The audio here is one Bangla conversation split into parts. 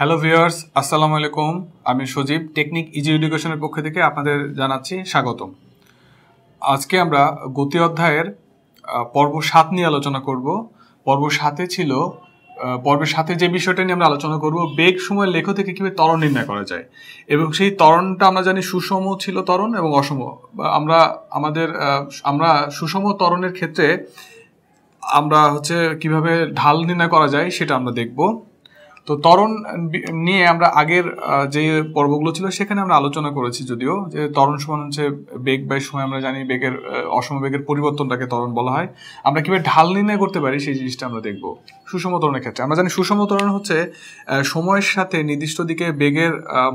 হ্যালো ভিউয়ার্স আসসালামু আলাইকুম আমি সজীব টেকনিক ইজি এডুকেশনের পক্ষ থেকে আপনাদের জানাচ্ছি স্বাগতম আজকে আমরা গতি অধ্যায়ের পর্ব সাত নিয়ে আলোচনা করব পর্ব সাতে ছিল পর্বের সাথে যে বিষয়টা নিয়ে আমরা আলোচনা করব বেগ সময় লেখ থেকে কীভাবে ত্বরণ নির্ণয় করা যায় এবং সেই ত্বরণটা আমরা জানি সুষম ছিল ত্বরণ এবং অসম আমরা আমাদের আমরা সুষম ত্বরণের ক্ষেত্রে আমরা হচ্ছে কিভাবে ঢাল নির্ণয় করা যায় সেটা আমরা দেখবো তো তরণ নিয়ে আমরা আগের যে পর্বগুলো ছিল সেখানে আমরা আলোচনা করেছি যদিও যে তরণ সমান হচ্ছে বেগ বা সময় আমরা জানি বেগের অসম বেগের পরিবর্তনটাকে তরণ বলা হয় আমরা কিভাবে ঢাল নির্ণয় করতে পারি সেই জিনিসটা আমরা দেখব সুষম তরণের ক্ষেত্রে আমরা জানি সুষম তরণ হচ্ছে সময়ের সাথে নির্দিষ্ট দিকে বেগের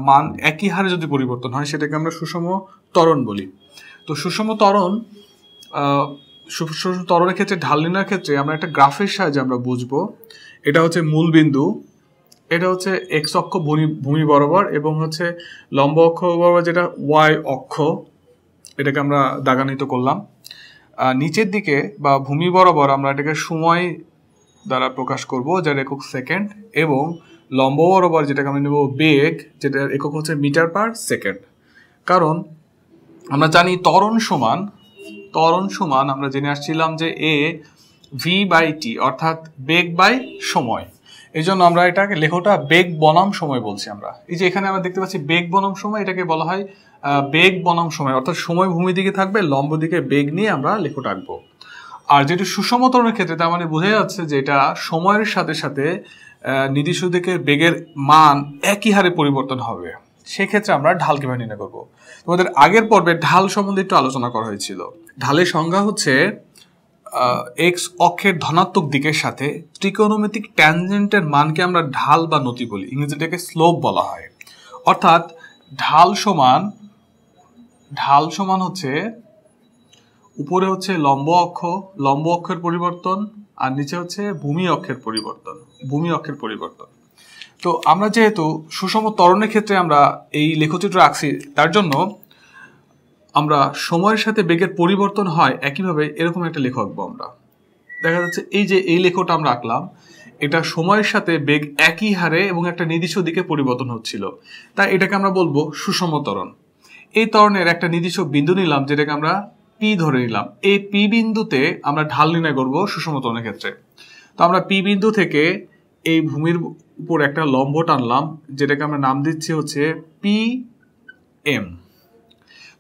মান একই হারে যদি পরিবর্তন হয় সেটাকে আমরা সুষম তরণ বলি তো সুষম তরণ তরণের ক্ষেত্রে ঢাল নির্ণয়ের ক্ষেত্রে আমরা একটা গ্রাফের সাহায্যে আমরা বুঝবো এটা হচ্ছে মূল বিন্দু এটা হচ্ছে এক্স অক্ষ ভূমি বরাবর এবং হচ্ছে লম্ব অক্ষ বরাবর যেটা ওয়াই অক্ষ এটাকে আমরা দাগান্বিত করলাম নিচের দিকে বা ভূমি বরাবর আমরা এটাকে সময় দ্বারা প্রকাশ করব যার একক সেকেন্ড এবং লম্ব বরাবর যেটাকে আমরা নেব বেগ যেটার একক হচ্ছে মিটার পার সেকেন্ড কারণ আমরা জানি ত্বরণ সমান ত্বরণ সমান আমরা জেনে আসছিলাম যে এ ভি বাই টি অর্থাৎ বেগ বাই সময় এই জন্য আমরা এটাকে লেখটা বেগ বনাম সময় বলছি আমরা এই যে এখানে আমরা দেখতে পাচ্ছি বেগ বনাম সময় এটাকে বলা হয় বেগ বনাম সময় অর্থাৎ সময় ভূমি দিকে থাকবে লম্ব দিকে বেগ নিয়ে আমরা লেখটা আঁকবো আর যেটা সুষমতরণের ক্ষেত্রে তার মানে বোঝা যাচ্ছে যে এটা সময়ের সাথে সাথে নির্দিষ্ট দিকে বেগের মান একই হারে পরিবর্তন হবে সেক্ষেত্রে আমরা ঢাল কীভাবে নির্ণয় করবো তোমাদের আগের পর্বে ঢাল সম্বন্ধে একটু আলোচনা করা হয়েছিল ঢালের সংজ্ঞা হচ্ছে এক্স অক্ষের ধনাত্মক দিকের সাথে ত্রিকোণমিতিক ট্যানজেন্টের মানকে আমরা ঢাল বা নতি বলি ইংরেজিটাকে স্লোপ বলা হয় অর্থাৎ ঢাল সমান ঢাল সমান হচ্ছে উপরে হচ্ছে লম্ব অক্ষ লম্ব অক্ষের পরিবর্তন আর নিচে হচ্ছে ভূমি অক্ষের পরিবর্তন ভূমি অক্ষের পরিবর্তন তো আমরা যেহেতু সুষম ত্বরণের ক্ষেত্রে আমরা এই লেখচিত্র আঁকছি তার জন্য আমরা সময়ের সাথে বেগের পরিবর্তন হয় একইভাবে এরকম একটা লেখ আঁকবো আমরা দেখা যাচ্ছে এই যে এই লেখটা আমরা আঁকলাম এটা সময়ের সাথে বেগ একই হারে এবং একটা নির্দিষ্ট দিকে পরিবর্তন হচ্ছিল তাই এটাকে আমরা বলবো সুষম তরণ এই তরণের একটা নির্দিষ্ট বিন্দু নিলাম যেটাকে আমরা পি ধরে নিলাম এই পি বিন্দুতে আমরা ঢাল নির্ণয় করবো সুষম তরণের ক্ষেত্রে তো আমরা পি বিন্দু থেকে এই ভূমির উপর একটা লম্ব টানলাম যেটাকে আমরা নাম দিচ্ছি হচ্ছে পি এম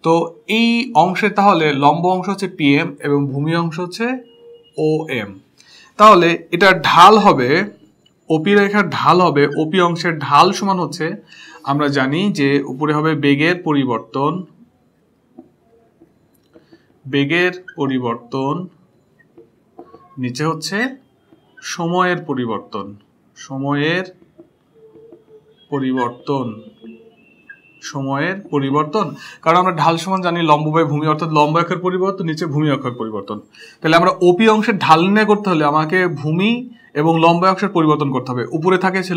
তো এই অংশে তাহলে লম্ব অংশ হচ্ছে পিএম এবং ভূমি অংশ হচ্ছে ও এম তাহলে এটা ঢাল হবে ওপি রেখার ঢাল হবে ওপি অংশের ঢাল সমান হচ্ছে আমরা জানি যে উপরে হবে বেগের পরিবর্তন বেগের পরিবর্তন নিচে হচ্ছে সময়ের পরিবর্তন সময়ের পরিবর্তন সময়ের পরিবর্তন কারণ আমরা ঢাল সমান জানি লম্বায় ভূমি অর্থাৎ লম্ব অক্ষের পরিবর্তন নিচে ভূমি অক্ষের পরিবর্তন তাহলে আমরা ওপি অংশের ঢাল নির্ণয় করতে হলে আমাকে ভূমি এবং লম্ব অংশের পরিবর্তন করতে হবে উপরে থাকে সে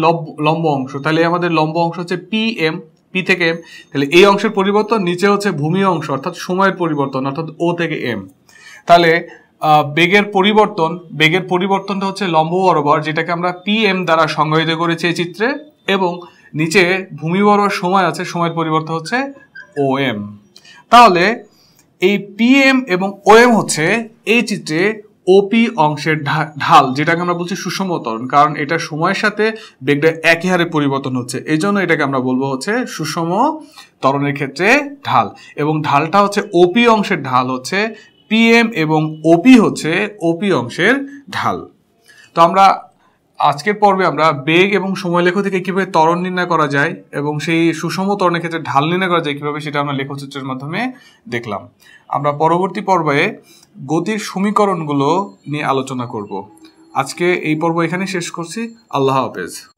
লম্ব অংশ তাহলে আমাদের লম্ব অংশ হচ্ছে পি এম পি থেকে এম তাহলে এই অংশের পরিবর্তন নিচে হচ্ছে ভূমি অংশ অর্থাৎ সময়ের পরিবর্তন অর্থাৎ ও থেকে এম তাহলে বেগের পরিবর্তন বেগের পরিবর্তনটা হচ্ছে লম্ব বরাবর যেটাকে আমরা পি এম দ্বারা সংজ্ঞায়িত করেছি এই চিত্রে এবং নিচে ভূমি বরাবর সময় আছে সময়ের পরিবর্তে হচ্ছে ও এম তাহলে এই পিএম এবং ও এম হচ্ছে এই চিত্রে ওপি অংশের ঢাল যেটাকে আমরা বলছি সুষম তরণ কারণ এটা সময়ের সাথে বেগটা একই হারে পরিবর্তন হচ্ছে এই জন্য এটাকে আমরা বলবো হচ্ছে সুষম তরণের ক্ষেত্রে ঢাল এবং ঢালটা হচ্ছে ওপি অংশের ঢাল হচ্ছে পিএম এবং ওপি হচ্ছে ওপি অংশের ঢাল তো আমরা আজকের পর্বে আমরা বেগ এবং সময় লেখ থেকে কিভাবে ত্বরণ নির্ণয় করা যায় এবং সেই সুষম তরণের ক্ষেত্রে ঢাল নির্ণয় করা যায় কিভাবে সেটা আমরা লেখচিত্রের মাধ্যমে দেখলাম আমরা পরবর্তী পর্বে গতির সমীকরণগুলো নিয়ে আলোচনা করব আজকে এই পর্ব এখানে শেষ করছি আল্লাহ হাফেজ